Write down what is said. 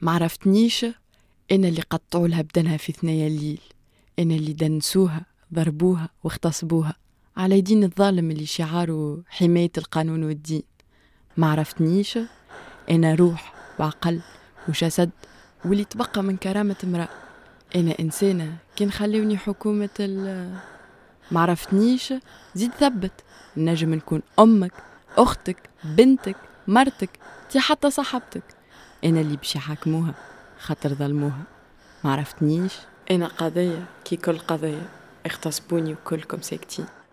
ما عرفتنيش أنا اللي قطعوا لها بدنها في ثنايا الليل أنا اللي دنسوها ضربوها واغتصبوها على يدين الظالم اللي شعاره حماية القانون والدين ما عرفتنيش أنا روح وعقل وجسد واللي تبقى من كرامة امرأة أنا إنسانة كان خليوني حكومة ال ما عرفتنيش زيد ثبت نجم نكون أمك أختك بنتك مرتك تي حتى صاحبتك انا اللي باش يحاكموها خاطر ظلموها ما عرفتنيش انا قضيه كي كل قضيه اغتصبوني وكلكم ساكتين